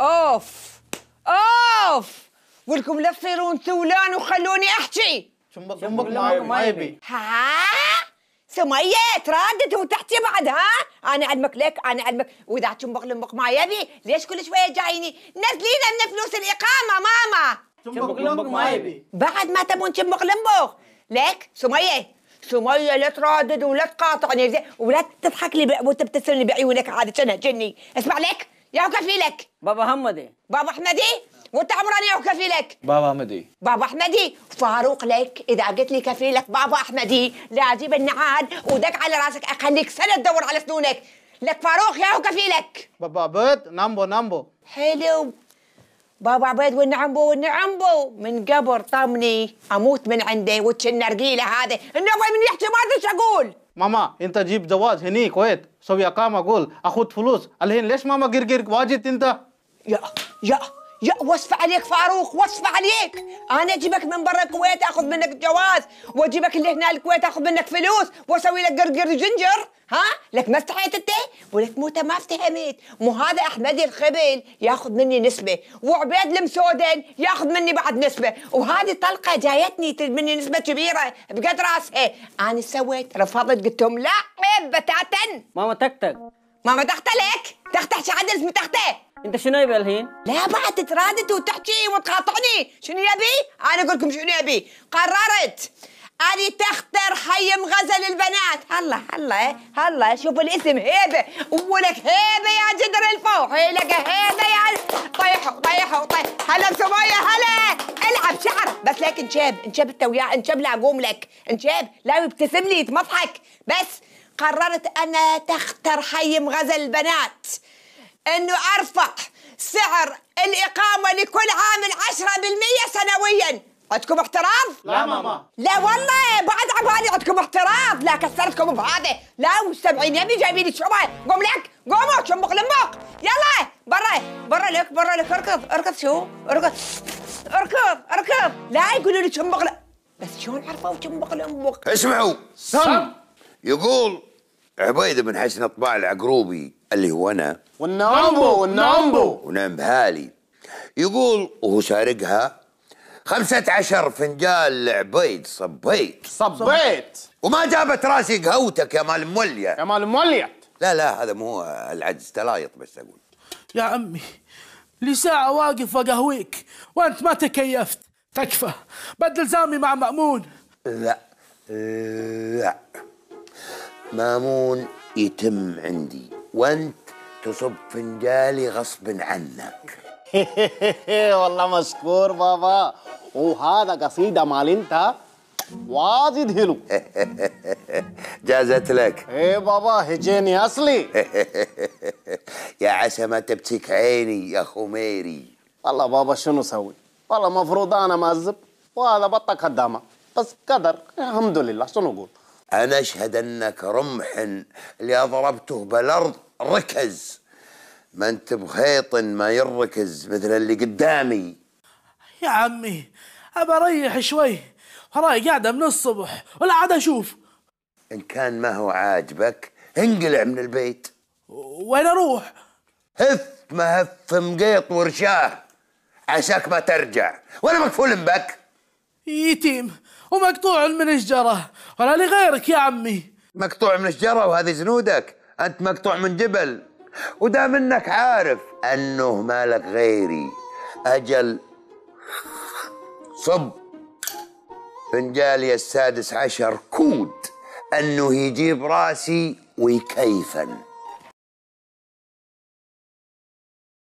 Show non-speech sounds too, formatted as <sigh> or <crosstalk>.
اوف اوف ولكم لا تصيرون ثولان وخلوني احكي شمبك شمبك ما يبي ها سمية تردد وتحكي بعد ها انا علمك لك انا علمك واذا شمبك لمك ما يبي ليش كل شويه جايني نزلي لنا فلوس الاقامه ماما شمبك لمك ما يبي بعد ما تبون شمبك لمك لك سمية سميه لا تردد ولا تقاطعني ولا تضحك لي وتبتسم لي بعيونك عاد كانها جني اسمع لك يعكفي لك بابا حمدي بابا حمدي وانت عمراني يعكفي كفيلك بابا حمدي بابا حمدي فاروق لك اذا قلت لي كفيلك بابا احمدي لا اجيب النعاد ودق على راسك اخليك سنه تدور على سنونك لك فاروق يا كفيلك بابا عبيد نامبو نامبو حلو بابا عبيد والنعمبو والنعمبو من قبر طمني اموت من عنده وتش النرجيله هذا النوبه من يحكي ما ادري اقول ماما انت جيب جواز هني كويت سوي أقامة قول أخذ فلوس الحين ليش ما مقرقر واجد أنت يا يا وصف عليك فاروق وصف عليك انا اجيبك من برا الكويت اخذ منك الجواز واجيبك اللي هنا الكويت اخذ منك فلوس واسوي لك قرقر جنجر ها لك ما استحيت انت ولك مو ما افتهمت مو هذا احمد الخبل ياخذ مني نسبه وعبيد المسودن ياخذ مني بعد نسبه وهذه طلقه جايتني مني نسبه كبيره بقد راسها انا سويت رفضت قلت لهم لا بتاتا ماما تكتك ماما تختلك تختح شعدل اسمي تختك انت شنو يبي الحين؟ لا بعد تترادد وتحكي وتقاطعني شنو يبي؟ انا اقول لكم شنو يبي قررت اني تختر حي مغزل البنات هلا هلا إيه؟ هلا شوف الاسم هيبه ولك هيبه يا جدر الفوح لك هيبه يا طيحوا طيحوا طيح هلا بسميه هلا العب شعر بس لك انجاب انجاب انت وياه انجاب لا اقوم لك انجاب لا يبتسم لي تمضحك بس قررت انا تختر حي مغزل البنات أنه أرفع سعر الإقامة لكل عامل 10% سنوياً عندكم احتراض؟ لا ماما لا والله بعد عبالي عندكم احتراض لا كسرتكم بهذا لا مستمعين يمي جايبين شمال قوم لك قوموا شمق لمق يلا برا برا لك برا لك اركض اركض شو اركض اركض اركض لا يقولوا لي شمق بس شلون عرفوا شمق لمق اسمعوا سم يقول عبيد بن حسن الطباع العقروبي اللي هو أنا والنامبو والنامبو ونام بهالي يقول وهو شارقها خمسة عشر فنجال لعبيد صبيت صبيت وما جابت راسي قهوتك يا مال مولية يا مال مولية لا لا هذا مو العجز تلايط بس أقول يا عمي لي ساعة واقف وقهويك وأنت ما تكيفت تكفى بدل زامي مع مأمون لا لا مأمون يتم عندي وانت تصب فنجالي غصب عنك <laughs> والله مشكور بابا وهذا قصيده مال انت واجد حلو <laughs> جازت لك ايه بابا هجيني اصلي <laughs> يا عسى ما تبتك عيني يا خميري والله بابا شنو سوي والله مفروض انا مأذب وهذا بطة قدامه بس قدر الحمد لله شنو نقول انا اشهد انك رمح اللي ضربته بالارض ركز ما انت بخيط ما يركز مثل اللي قدامي يا عمي ابى اريح شوي وراي قاعده من الصبح ولا عاد اشوف ان كان ما هو عاجبك انقلع من البيت وين اروح هف ما هف مقيط ورشاه عساك ما ترجع وانا مكفول بك يتيم ومقطوع من الشجره ولا لغيرك يا عمي مقطوع من الشجره وهذه زنودك أنت مقطوع من جبل ودام انك عارف انه مالك غيري اجل صب فنجالي السادس عشر كود انه يجيب راسي ويكيفن